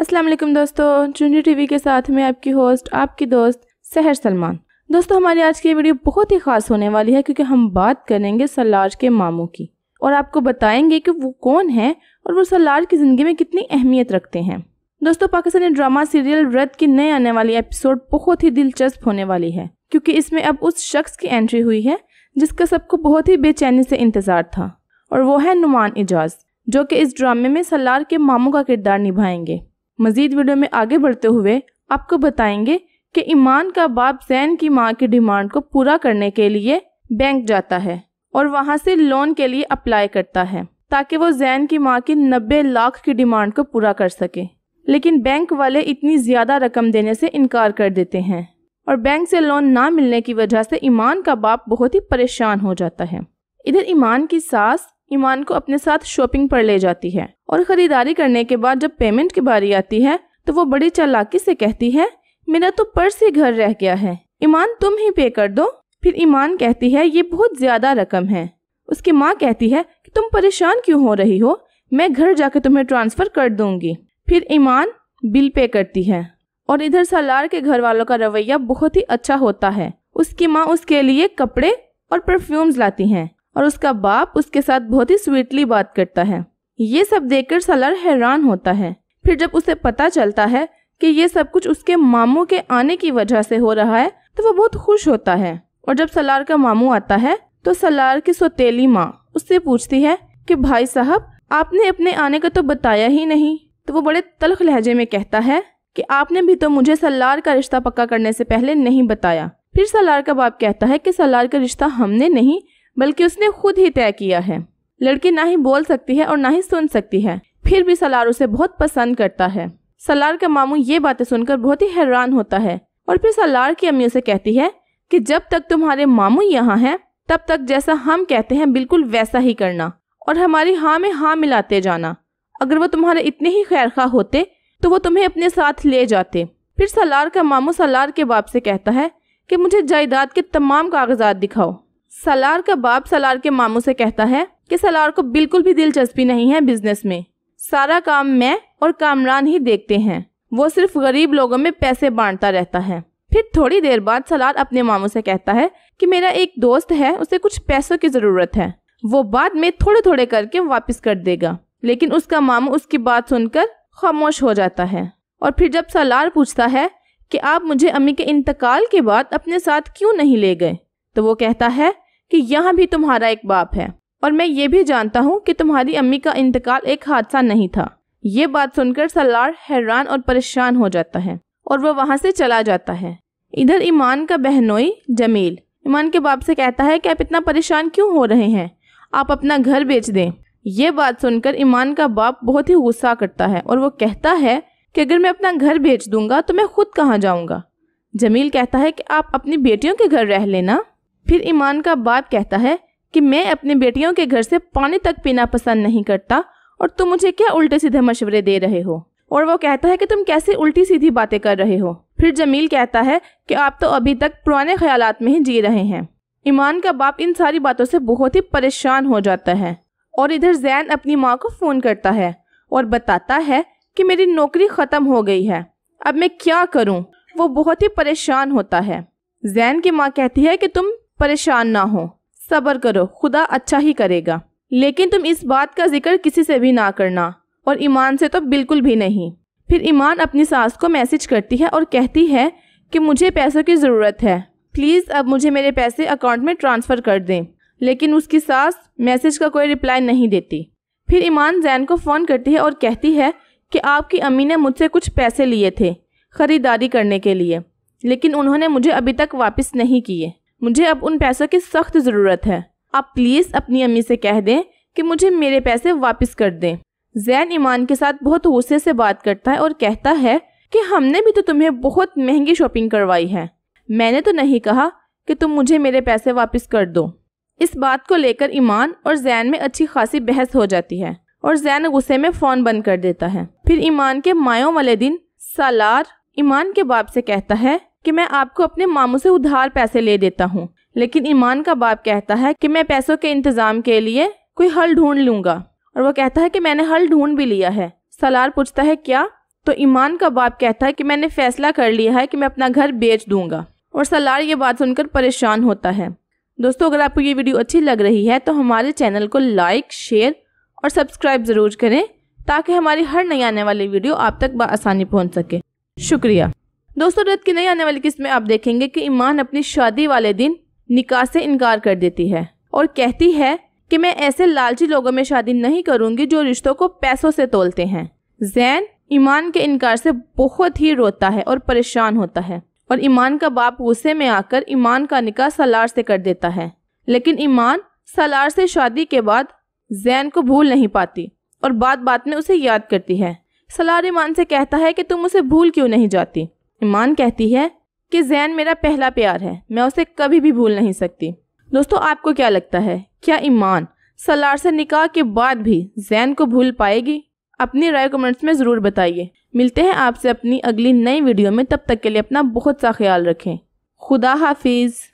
अस्सलाम वालेकुम दोस्तों चुनी टीवी के साथ में आपकी होस्ट आपकी दोस्त सहर सलमान दोस्तों हमारी आज की वीडियो बहुत ही खास होने वाली है क्योंकि हम बात करेंगे सलार के मामू की और आपको बताएंगे कि वो कौन है और वो सलार की ज़िंदगी में कितनी अहमियत रखते हैं दोस्तों पाकिस्तानी ड्रामा सीरियल व्रत की नए आने वाली एपिसोड बहुत ही दिलचस्प होने वाली है क्योंकि इसमें अब उस शख्स की एंट्री हुई है जिसका सबको बहुत ही बेचैनी से इंतज़ार था और वो है नुमान एजाज जो कि इस ड्रामे में सलार के मामू का किरदार निभाएंगे मज़ीद वीडियो में आगे बढ़ते हुए आपको बताएंगे कि ईमान का बाप जैन की माँ की डिमांड को पूरा करने के लिए बैंक जाता है और वहाँ से लोन के लिए अप्लाई करता है ताकि वो जैन की माँ की नब्बे लाख की डिमांड को पूरा कर सके लेकिन बैंक वाले इतनी ज़्यादा रकम देने से इनकार कर देते हैं और बैंक से लोन ना मिलने की वजह से ईमान का बाप बहुत ही परेशान हो जाता है इधर ईमान की सास ईमान को अपने साथ शॉपिंग पर ले जाती है और खरीदारी करने के बाद जब पेमेंट की बारी आती है तो वो बड़ी चालाकी से कहती है मेरा तो पर्स ही घर रह गया है ईमान तुम ही पे कर दो फिर ईमान कहती है ये बहुत ज्यादा रकम है उसकी माँ कहती है कि तुम परेशान क्यों हो रही हो मैं घर जाकर तुम्हें ट्रांसफर कर दूंगी फिर ईमान बिल पे करती है और इधर सलार के घर वालों का रवैया बहुत ही अच्छा होता है उसकी माँ उसके लिए कपड़े और परफ्यूम्स लाती हैं और उसका बाप उसके साथ बहुत ही स्वीटली बात करता है ये सब देखकर सलार हैरान होता है फिर जब उसे पता चलता है कि ये सब कुछ उसके मामू के आने की वजह से हो रहा है तो वह बहुत खुश होता है और जब सलार का मामू आता है तो सलार की सोतेली माँ उससे पूछती है कि भाई साहब आपने अपने आने का तो बताया ही नहीं तो वो बड़े तलख लहजे में कहता है कि आपने भी तो मुझे सलार का रिश्ता पक्का करने से पहले नहीं बताया फिर सलार का बाप कहता है कि सलार का रिश्ता हमने नहीं बल्कि उसने खुद ही तय किया है लड़की ना ही बोल सकती है और ना ही सुन सकती है फिर भी सलार उसे बहुत पसंद करता है सलार का मामू ये बातें सुनकर बहुत ही हैरान होता है और फिर सलार की अम्मी उसे कहती है कि जब तक तुम्हारे मामू यहाँ हैं तब तक जैसा हम कहते हैं बिल्कुल वैसा ही करना और हमारी हाँ में हाँ मिलाते जाना अगर वो तुम्हारे इतने ही खैर खा होते तो वो तुम्हें अपने साथ ले जाते फिर सलार का मामू सलार के बाप से कहता है कि मुझे जायदाद के तमाम कागजात दिखाओ सलार का बाप सलार के मामू से कहता है कि सलार को बिल्कुल भी दिलचस्पी नहीं है बिजनेस में सारा काम मैं और कामरान ही देखते हैं वो सिर्फ गरीब लोगों में पैसे बांटता रहता है फिर थोड़ी देर बाद सलार अपने मामू से कहता है कि मेरा एक दोस्त है उसे कुछ पैसों की ज़रूरत है वो बाद में थोड़े थोड़े करके वापस कर देगा लेकिन उसका मामू उसकी बात सुनकर खामोश हो जाता है और फिर जब सलार पूछता है कि आप मुझे अम्मी के इंतकाल के बाद अपने साथ क्यों नहीं ले गए तो वो कहता है कि यहाँ भी तुम्हारा एक बाप है और मैं ये भी जानता हूँ कि तुम्हारी अम्मी का इंतकाल एक हादसा नहीं था ये बात सुनकर सलार हैरान और परेशान हो जाता है और वह वहाँ से चला जाता है इधर ईमान का बहनोई जमील ईमान के बाप से कहता है कि आप इतना परेशान क्यों हो रहे हैं आप अपना घर बेच दें ये बात सुनकर ईमान का बाप बहुत ही गुस्सा करता है और वो कहता है कि अगर मैं अपना घर बेच दूंगा तो मैं खुद कहाँ जाऊँगा जमील कहता है कि आप अपनी बेटियों के घर रह लेना फिर ईमान का बाप कहता है कि मैं अपनी बेटियों के घर से पानी तक पीना पसंद नहीं करता और तुम मुझे क्या उल्टे सीधे मशवरे दे रहे हो और वो कहता है कि तुम कैसे उल्टी सीधी बातें कर रहे हो फिर जमील कहता है कि आप तो अभी तक पुराने ख्याल में ही जी रहे हैं ईमान का बाप इन सारी बातों से बहुत ही परेशान हो जाता है और इधर जैन अपनी माँ को फ़ोन करता है और बताता है कि मेरी नौकरी ख़त्म हो गई है अब मैं क्या करूँ वो बहुत ही परेशान होता है जैन की माँ कहती है कि तुम परेशान ना हो सब्र करो खुदा अच्छा ही करेगा लेकिन तुम इस बात का जिक्र किसी से भी ना करना और ईमान से तो बिल्कुल भी नहीं फिर ईमान अपनी सास को मैसेज करती है और कहती है कि मुझे पैसों की ज़रूरत है प्लीज़ अब मुझे मेरे पैसे अकाउंट में ट्रांसफ़र कर दें लेकिन उसकी सास मैसेज का कोई रिप्लाई नहीं देती फिर ईमान जैन को फ़ोन करती है और कहती है कि आपकी अम्मी ने मुझसे कुछ पैसे लिए थे ख़रीदारी करने के लिए लेकिन उन्होंने मुझे अभी तक वापस नहीं किए मुझे अब उन पैसों की सख्त ज़रूरत है आप प्लीज़ अपनी अम्मी से कह दें कि मुझे मेरे पैसे वापस कर दें जैन ईमान के साथ बहुत गुस्से से बात करता है और कहता है कि हमने भी तो तुम्हें बहुत महंगी शॉपिंग करवाई है मैंने तो नहीं कहा कि तुम मुझे मेरे पैसे वापस कर दो इस बात को लेकर ईमान और जैन में अच्छी खासी बहस हो जाती है और जैन गुस्से में फ़ोन बंद कर देता है फिर ईमान के मायों वाले दिन सालार ईमान के बाप से कहता है कि मैं आपको अपने मामू से उधार पैसे ले देता हूँ लेकिन ईमान का बाप कहता है कि मैं पैसों के इंतजाम के लिए कोई हल ढूंढ लूंगा और वो कहता है कि मैंने हल ढूंढ भी लिया है सलार पूछता है क्या तो ईमान का बाप कहता है कि मैंने फैसला कर लिया है कि मैं अपना घर बेच दूंगा और सलार ये बात सुनकर परेशान होता है दोस्तों अगर आपको ये वीडियो अच्छी लग रही है तो हमारे चैनल को लाइक शेयर और सब्सक्राइब ज़रूर करें ताकि हमारी हर नई आने वाली वीडियो आप तक बसानी पहुँच सके शुक्रिया दोस्तों रथ की नई आने वाली किस्त में आप देखेंगे कि ईमान अपनी शादी वाले दिन निकाह से इनकार कर देती है और कहती है कि मैं ऐसे लालची लोगों में शादी नहीं करूंगी जो रिश्तों को पैसों से तोलते हैं जैन ईमान के इनकार से बहुत ही रोता है और परेशान होता है और ईमान का बाप गुस्से में आकर ईमान का निकाह सलार से कर देता है लेकिन ईमान सलार से शादी के बाद जैन को भूल नहीं पाती और बात बात में उसे याद करती है सलार ईमान से कहता है कि तुम उसे भूल क्यों नहीं जाती ईमान कहती है कि जैन मेरा पहला प्यार है मैं उसे कभी भी भूल नहीं सकती दोस्तों आपको क्या लगता है क्या ईमान सलार से निकाह के बाद भी जैन को भूल पाएगी अपनी राय कमेंट्स में ज़रूर बताइए मिलते हैं आपसे अपनी अगली नई वीडियो में तब तक के लिए अपना बहुत सा ख्याल रखें खुदा हाफिज़